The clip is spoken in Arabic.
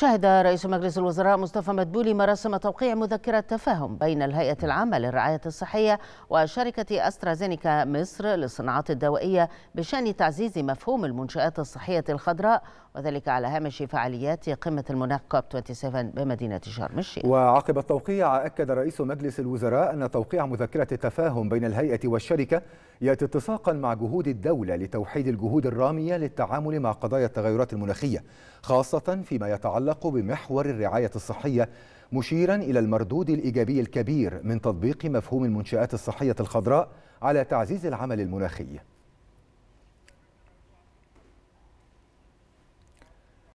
شهد رئيس مجلس الوزراء مصطفى مدبولي مراسم توقيع مذكرة تفاهم بين الهيئة العامة للرعاية الصحية وشركة أسترازينيكا مصر للصناعات الدوائية بشأن تعزيز مفهوم المنشآت الصحية الخضراء وذلك على هامش فعاليات قمة المناخ كوب 27 بمدينة شرم الشيخ وعقب التوقيع أكد رئيس مجلس الوزراء أن توقيع مذكرة التفاهم بين الهيئة والشركة يأتي اتساقا مع جهود الدولة لتوحيد الجهود الرامية للتعامل مع قضايا التغيرات المناخية خاصة فيما يتعلق بمحور الرعاية الصحية مشيرا إلى المردود الإيجابي الكبير من تطبيق مفهوم المنشآت الصحية الخضراء على تعزيز العمل المناخي